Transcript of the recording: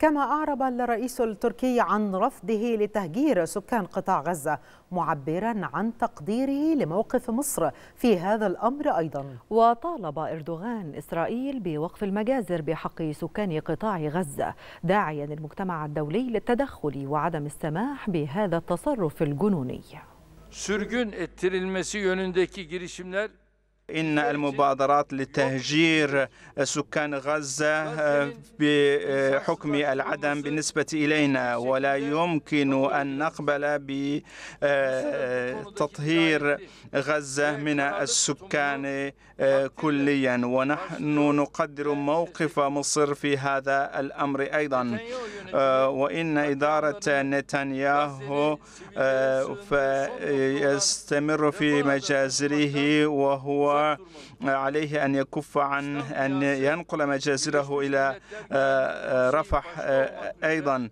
كما أعرب الرئيس التركي عن رفضه لتهجير سكان قطاع غزة معبرا عن تقديره لموقف مصر في هذا الأمر أيضا وطالب إردوغان إسرائيل بوقف المجازر بحق سكان قطاع غزة داعيا المجتمع الدولي للتدخل وعدم السماح بهذا التصرف الجنوني ettirilmesi yönündeki girişimler إن المبادرات لتهجير سكان غزة آه، بحكم العدم بالنسبة إلينا ولا يمكن أن نقبل بتطهير آه، غزة من السكان آه، كليا ونحن نقدر موقف مصر في هذا الأمر أيضا وإن إدارة نتنياهو فيستمر في مجازره وهو عليه أن يكف عن أن ينقل مجازره إلى آه، آه، رفح آه، أيضا